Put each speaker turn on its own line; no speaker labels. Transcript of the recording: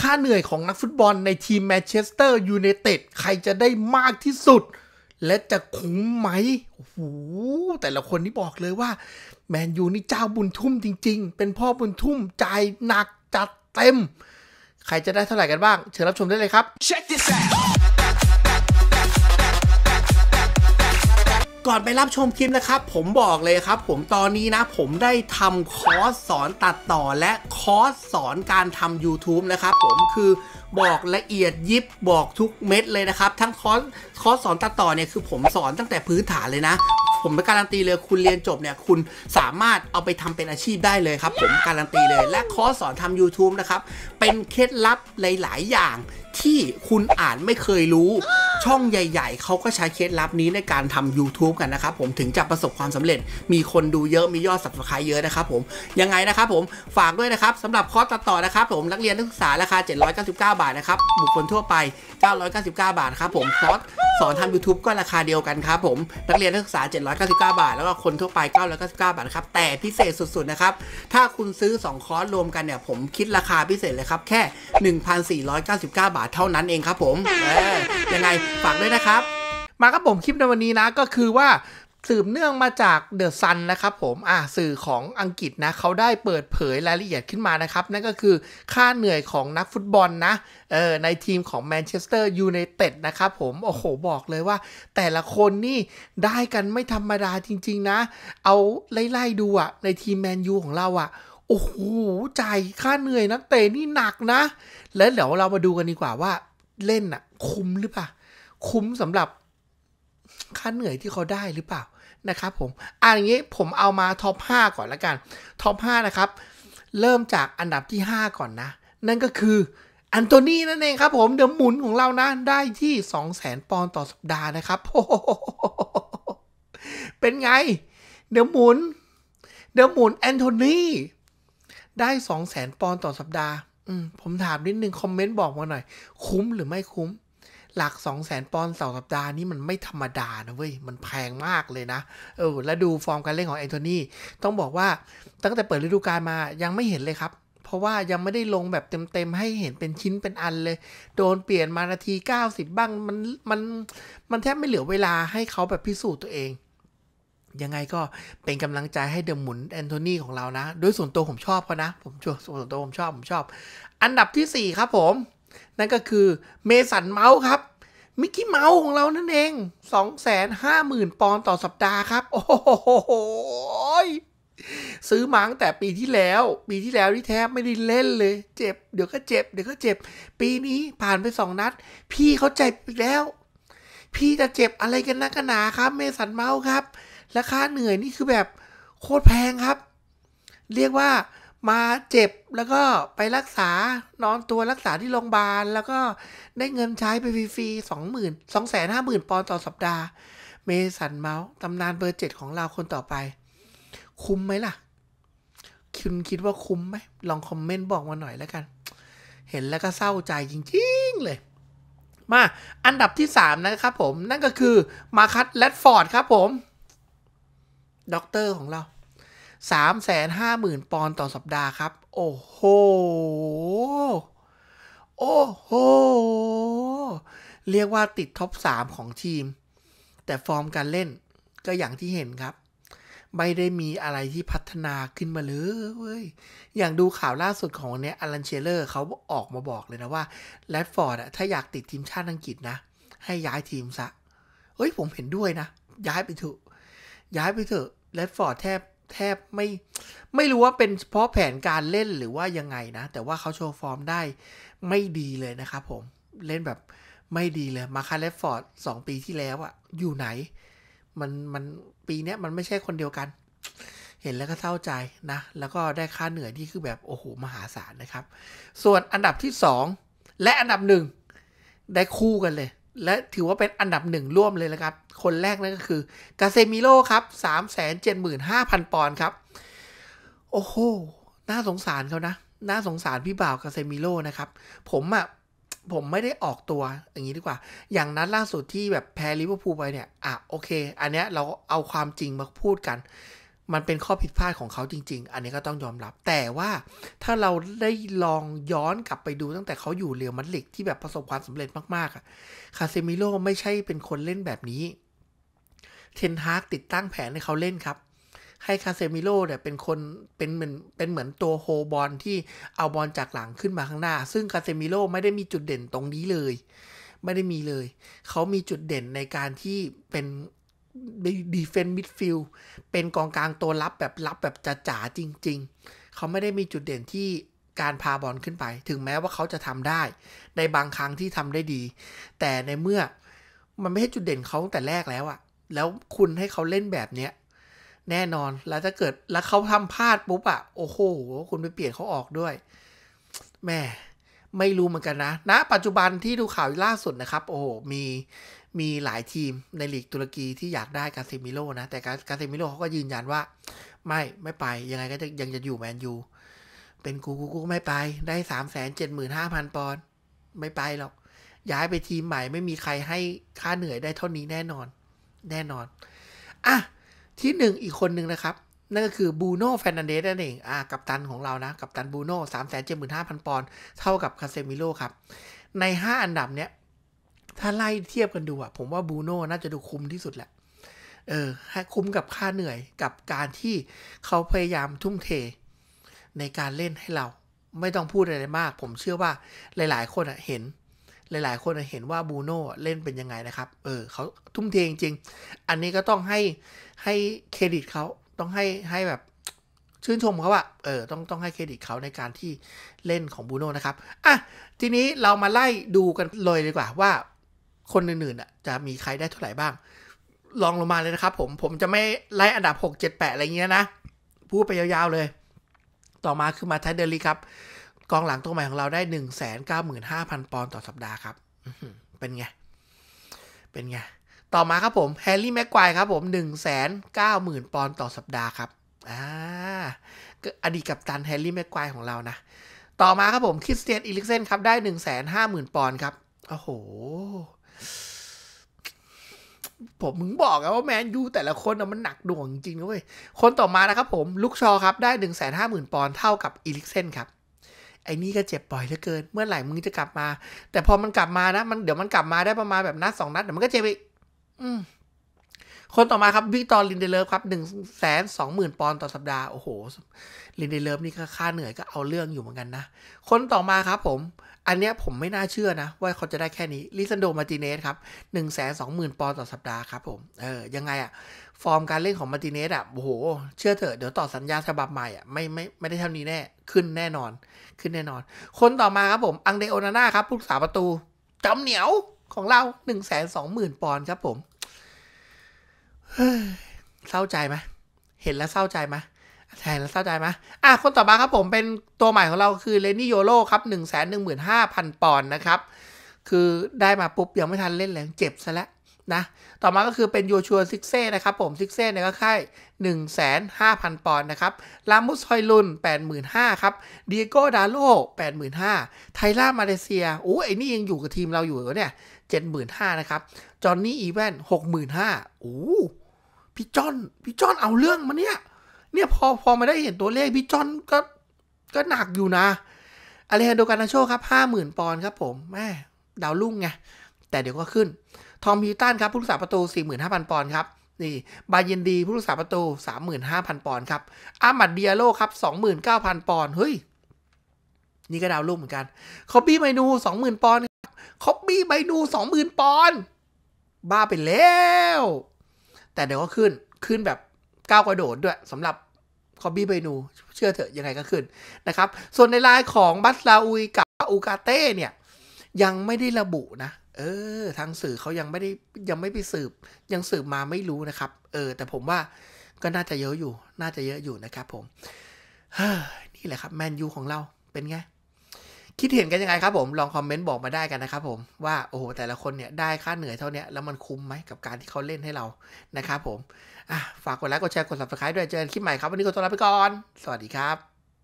ค่าเหนื่อยของนักฟุตบอลในทีมแมนเชสเตอร์ยูไนเต็ดใครจะได้มากที่สุด และจะคุ้มไหม โอ้โหแต่ละคนนี่บอกเลยว่า แมนยูนี่เจ้าบุญทุ่มจริงๆ เป็นพ่อบุญทุ่มจ่ายหนักจัดเต็ม ใครจะได้เท่าไหร่กันบ้างเชิญรับชมได้เลยครับ Check this out ก่อนไปรับชมคลิปนะครับ ผมบอกเลยครับ ผมตอนนี้นะ ผมได้ทำคอร์สสอนตัดต่อและ คอร์สสอนการทำ YouTube นะครับ ผมคือบอกละเอียดยิบบอกทุกเม็ดเลยนะครับ ทั้งคอร์สคอร์สสอนตัดต่อเนี่ยคือผมสอนตั้งแต่พื้นฐานเลยนะผมไปการันตีเลยคุณเรียนจบเนี่ยคุณสามารถเอาไปทำเป็นอาชีพได้เลยครับผมการันตีเลย และคอร์สสอนทำ YouTube นะครับเป็นเคล็ดลับหลาย ๆ อย่างที่คุณอ่านไม่เคยรู้ ช่องใหญ่ ๆ เขาก็ใช้เคล็ดลับนี้ในการทำ YouTube กันนะครับผมถึงจะประสบความสำเร็จ มีคนดูเยอะมียอดสับสกายเยอะนะครับผมยังไงนะครับผมฝากด้วยนะครับสำหรับคอร์สตต่อนะครับผมนักเรียนนักศึกษาราคา799บาทนะครับบุคคลทั่วไป 999 บาทครับผมคอร์สสอนทำ YouTube ก็ราคาเดียวกันครับผมนักเรียนนักศึกษา 7 699บาทแล้วก็คนทั่วไป 999 บาทครับ แต่พิเศษสุดๆ นะครับ ถ้าคุณซื้อ 2 คอร์ส รวมกันเนี่ย ผมคิดราคาพิเศษเลยครับ แค่ 1,499 บาทเท่านั้นเองครับผมยังไง ฝากด้วยนะครับ มาครับผมคลิปในวันนี้นะก็คือว่าสืบเนื่องมาจากเดอะซันนะครับผม อ่ะ สื่อของอังกฤษนะ เขาได้เปิดเผยรายละเอียดขึ้นมานะครับ นั่นก็คือค่าเหนื่อยของนักฟุตบอลนะ เออ ในทีมของแมนเชสเตอร์ยูไนเต็ดนะครับผม โอ้โห บอกเลยว่า แต่ละคนนี่ได้กันไม่ธรรมดาจริงๆนะ เอาไล่ๆดูอะในทีมแมนยูของเราอะโอ้โห ใจค่าเหนื่อยนักเตะนี่หนักนะ แล้วเดี๋ยวเรามาดูกันดีกว่าว่าเล่นอะคุ้มหรือเปล่า คุ้มสำหรับค่าเหนื่อยที่เขาได้หรือเปล่านะครับผม อ่นอย่างนี้ผมเอามาท็อป5ก่อนละกันท็อป5นะครับ เริ่มจากอันดับที่ 5 ก่อนนะนั่นก็คืออันโตนีนั่นเองครับ ผมเดิมหมุนของเรานะได้ที่ 2 0 0 0 0ปอนต่อสัปดาห์นะครับเป็นไงเดิมหมุนเดิมหมุนแอนโทนีได้ 2 0 0 0 0 0 ปอนต่อสัปดาห์ผมถามนิดนึงคอมเมนต์บอกมาหน่อย คุ้มหรือไม่คุ้มหลัก 2 0 0 0 0นปอนด์ต่อสัปดาห์นี่ มันไม่ธรรมดา นะเว้ย มันแพง มากเลยนะ เออ แล้ว ดูฟอร์มการเล่นของ แอนโทนีต้องบอกว่า ตั้งแต่เปิดฤดูกาลมายังไม่เห็นเลยครับ เพราะว่ายังไม่ได้ลงแบบเต็มๆให้เห็นเป็นชิ้นเป็นอันเลย โดนเปลี่ยนมานาที 90 บ้างมันมันมันแทบไม่เหลือเวลาให้เขาแบบพิสูจน์ตัวเอง ยังไงก็เป็นกำลังใจให้เดอะหมุนแอนโทนีของเรานะด้วยส่วนตัวผมชอบเขานะผมชส่วนตัวผมชอบผมชอบ อันดับที่ 4 ครับผมนั่นก็คือเมสันเมาส์ครับมิกกี้เมาส์ของเรานั่นเอง250,000ปอนด์ต่อสัปดาห์ครับ โอ้โหซื้อมั้งแต่ปีที่แล้ว ปีที่แล้วที่แทบไม่ได้เล่นเลย เจ็บเดี๋ยวก็เจ็บเดี๋ยวก็เจ็บ ปีนี้ผ่านไปสองนัด พี่เขาเจ็บอีกแล้ว พี่จะเจ็บอะไรกันนักหนาครับ เมสันเมาส์ครับราคาเหนื่อยนี่คือแบบโคตรแพงครับ เรียกว่ามาเจ็บแล้วก็ไปรักษานอนตัวรักษาที่โรงพยาบาล แล้วก็ได้เงินใช้ไปฟรีๆสองหมื่นสองแสนห้าหมื่นปอนต่อสัปดาห์ เมสันเมาส์ตำนานเบอร์เจ็ดของเราคนต่อไป คุ้มไหมล่ะ คุณคิดว่าคุ้มไหม ลองคอมเมนต์บอกมาหน่อยแล้วกัน เห็นแล้วก็เศร้าใจจริงๆเลย มาอันดับที่ 3 นะครับผมนั่นก็คือมาคัตแลดฟอร์ดครับผมด็อกเตอร์ ของเรา350,000ปอนด์ต่อสัปดาห์ครับ โอ้โห โอ้โห เรียกว่าติดท็อป 3 ของทีม แต่ฟอร์มการเล่นก็อย่างที่เห็นครับ ไม่ได้มีอะไรที่พัฒนาขึ้นมาเลย อย่างดูข่าวล่าสุดของเนี้ยอลันเชเลอร์เขาออกมาบอกเลยนะว่าแรดฟอร์ดอะถ้าอยากติดทีมชาติอังกฤษนะ ให้ย้ายทีมซะเฮ้ย ผมเห็นด้วยนะ ย้ายไปเถอะ ย้ายไปเถอะแรดฟอร์ดแทบแทบไม่ ไม่รู้ว่าเป็นเพราะแผนการเล่นหรือว่ายังไงนะ แต่ว่าเขาโชว์ฟอร์มได้ไม่ดีเลยนะครับผมเล่นแบบไม่ดีเลยมาคาเลฟฟอร์ดสองปีที่แล้วอะอยู่ไหน มัน มันปีเนี้ย มันไม่ใช่คนเดียวกัน เห็นแล้วก็เศร้าใจนะ แล้วก็ได้ค่าเหนื่อยที่คือแบบโอ้โหมหาศาลนะครับ ส่วนอันดับที่ 2 และอันดับหนึ่งได้คู่กันเลยและถือว่าเป็นอันดับหนึ่งร่วมเลยนะครับ คนแรกนั่นก็คือกาเซมิโลครับ 3 7 5 0 0 0ปอนด์ครับ โอ้โหน่าสงสารเขานะน่าสงสารพี่บ่าวกาเซมิโลนะครับ ผมอะ่ะ ผมไม่ได้ออกตัวอย่างนี้ดีกว่า อย่างนั้นล่าสุดที่แบบแพ้ลิเวอร์พูลไปเนี่ย อ่ะโอเค อันเนี้ยเราเอาความจริงมาพูดกันมันเป็นข้อผิดพลาดของเขาจริงๆ อันนี้ก็ต้องยอมรับ แต่ว่าถ้าเราได้ลองย้อนกลับไปดูตั้งแต่เขาอยู่เรียวมัดลิกที่แบบประสบความสำเร็จมากๆอะคาเซมิโลไม่ใช่เป็นคนเล่นแบบนี้ เทนฮากติดตั้งแผนให้เขาเล่นครับ ให้คาเซมิโลเนี่ยเป็นคนเป็นเหมือนเป็นเหมือนตัวโฮบอลที่เอาบอลจากหลังขึ้นมาข้างหน้า ซึ่งคาเซมิโลไม่ได้มีจุดเด่นตรงนี้เลย ไม่ได้มีเลย เขามีจุดเด่นในการที่เป็นดีเฟนต์มิดฟิลด์เป็นกองกลางตัวรับแบบรับแบบจ๋าจริง ๆ เขาไม่ได้มีจุดเด่นที่การพาบอลขึ้นไป ถึงแม้ว่าเขาจะทำได้ ในบางครั้งที่ทำได้ดี แต่ในเมื่อมันไม่ใช่จุดเด่นเขาตั้งแต่แรกแล้วอะแล้วคุณให้เขาเล่นแบบเนี้ยแน่นอนแล้วถ้าเกิดแล้วเขาทำพลาดปุ๊บอะโอ้โห คุณไปเปลี่ยนเขาออกด้วย แม่ไม่รู้เหมือนกันนะณนะปัจจุบันที่ดูข่าวล่าสุดนะครับ โอ้โหมีมีหลายทีมในลีกตุรกีที่อยากได้กาเซมิโลนะ แต่กาเซมิโลเขาก็ยืนยันว่า ไม่ไม่ไป ยังไงก็ยังจะอยู่แมนยูเป็นกูกูกูไม่ไปได้สามแสนเจ็ดหมื่นห้าพันปอนด์ไม่ไปหรอก ย้ายไปทีมใหม่ไม่มีใครให้ค่าเหนื่อยได้เท่านี้แน่นอน แน่นอน อ่ะ ที่หนึ่งอีกคนหนึ่งนะครับ นั่นก็คือบูโน่แฟนันเดสนั่นเอง อ่ะกัปตันของเรานะ กัปตันบูโน่สามแสนเจ็ดหมื่นห้าพันปอนด์เท่ากับคาเซมิโลครับในห้าอันดับเนี้ยถ้าไล่เทียบกันดูอะผมว่าบูโน่น่าจะดูคุ้มที่สุดแหละเออคุ้มกับค่าเหนื่อยกับการที่เขาพยายามทุ่มเทในการเล่นให้เรา ไม่ต้องพูดอะไรมาก ผมเชื่อว่าหลายๆ คนอะเห็น หลาย ๆคนเห็นว่าบูโน่เล่นเป็นยังไงนะครับ เออ เขาทุ่มเทจริงๆอันนี้ก็ต้องให้ให้เครดิตเขาต้องให้ให้แบบชื่นชมเขาอะเออต้องต้องให้เครดิตเขาในการที่เล่นของบูโน่นะครับอ่ะทีนี้เรามาไล่ดูกันเลยดีกว่าว่าคนอื่นๆอ่ะจะมีใครได้เท่าไหร่บ้าง ลองลงมาเลยนะครับผม ผมจะไม่ไล่อันดับ 6 7 8 อะไรเงี้ยนะ พูดไปยาวๆเลย ต่อมาคือมาไทเดอรี่ครับ กองหลังตัวใหม่ของเราได้ 1 9 5 0 0 0ปอนด์ต่อสัปดาห์ครับ เป็นไง เป็นไง ต่อมาครับผม แฮร์รี่แม็กควายครับผม 1 9 0 0 0 0ปอนด์ต่อสัปดาห์ครับ อ่าอดีตกัปตันแฮร์รี่แม็กควายของเรานะ ต่อมาครับผม คริสเตียนอิลิกเซนครับ ได้1 5 0 0 0 0ปอนด์ครับ โอ้โหผม มึงบอกแล้วว่าแมนยู แต่ ละ คนมันหนักหน่วงจริงเว้ยคนต่อมา นะ ครับ ผมลุกชอ ครับได้1หม0 0 0ปอนด์เท่ากับอีลิกเซนครับ ไอ้ นี่ ก็เจ็บบ่อยเหลือ เกิน เมื่อไหร่ มึงจะกลับมา แต่พอมันกลับมานะ มันเดี๋ยวมันกลับมาได้ประมาณ แบบนัดสอง นัดเดี๋ยวมันก็เจ็บอีกอืมคนต่อมาครับวิกตอร์ลินเดเลฟครับหนึ่งแสนสองหมื่นปอนด์ต่อสัปดาห์โอ้โหลินเดเลฟนี่ค่าเหนื่อยก็เอาเรื่องอยู่เหมือนกันนะ คนต่อมาครับผม อันเนี้ยผมไม่น่าเชื่อนะว่าเขาจะได้แค่นี้ลิซันโดมาติเนสครับหนึ่งแสนสองหมื่นปอนด์ต่อสัปดาห์ครับ ผมเออยังไงอะฟอร์มการเล่นของมาติเนสอะโอ้โหเชื่อเถอะ เดี๋ยวต่อสัญญาฉบับใหม่อะไม่ไม่ ไม่ได้เท่านี้แน่ขึ้นแน่นอน ขึ้นแน่นอน คนต่อมาครับผมอังเดโอนาน่าครับผู้สาประตูจำเหนียวของเรา1หมื่นปอนด์ครับผมเศร้าใจไหมเห็นแล้วเศร้าใจไหมแทนแล้วเศร้าใจไหมอ่ะ คนต่อมาครับผมเป็นตัวใหม่ของเราคือเลนี่โยโรครับหหหนนนนึึ่่่งงแสมืห้าพันปอนด์นะครับ คือได้มาปุ๊บ ยังไม่ทันเล่นเลยเจ็บซะแล้วนะต่อมาก็คือเป็นยูชัวซิกเซ่นะครับผมซิกเซ่เนี่ยก็ค่ายหหนนึ่งแส้าพันปอนด์นะครับลามุสฮอยลุนแปดหมื่นห้าครับเดียโกดาโลแปดหมื่นห้าไทล่ามาเลเซียโอ้ไอ้นี่ยังอยู่กับทีมเราอยู่เหรอเนี่ยเจ็ดหมื่นห้านะครับจอห์นนี่อีแวนหหกมื่นห้าโอ้พี่จอน พี่จอนเอาเรื่องมาเนี่ย เนี่ยพอพอมาได้เห็นตัวเลขพี่จอนก็ก็หนักอยู่นะอะไรโดกานาโชครับห้าหมื่นปอนครับ ผมแม่ดาวลุ่งไงแต่เดี๋ยวก็ขึ้น ทอมฮิวตันครับผู้รักษาประตูสี่่หหมืน้าพันปอนครับ นี่ บาเยนดีผู้รักษาประตูสามมหหื่น้าพันปอนครับอามัดเดียโลครับสองหมื่นเก้าพันปอนเฮ้ยนี่ก็ดาวลุ่งเหมือนกันคอบบี้ไมนูหมื่นปอนครับคอบบี้ไมนูสองหมื่นปอนบ้าไปแล้วแต่เดี๋ยวก็ขึ้น ขึ้นแบบก้าวกระโดดด้วยสำหรับคอบบี้ไบนู เชื่อเถอะยังไง ก็ขึ้นนะครับ ส่วนในรายของบัตลาอุยกับอูกาเต้เนี่ยยังไม่ได้ระบุนะ เออทางสื่อเขายังไม่ได้ยังไม่ไปสืบ ยังสืบมาไม่รู้นะครับ เออแต่ผมว่าก็น่าจะเยอะอยู่ น่าจะเยอะอยู่นะครับผมเฮ้นี่แหละครับแมนยูของเราเป็นไงคิดเห็นกันยังไงครับผมลองคอมเมนต์บอกมาได้กันนะครับผม ว่า โอ้โห แต่ละคนเนี่ย ได้ค่าเหนื่อยเท่านี้แล้วมันคุ้มไหมกับการที่เขาเล่นให้เรานะครับผมฝากกดไลค์กดแชร์กด subscribe ด้วยเจอกันคลิปใหม่ครับ วันนี้ขอตัวลาไปก่อน สวัสดีครับ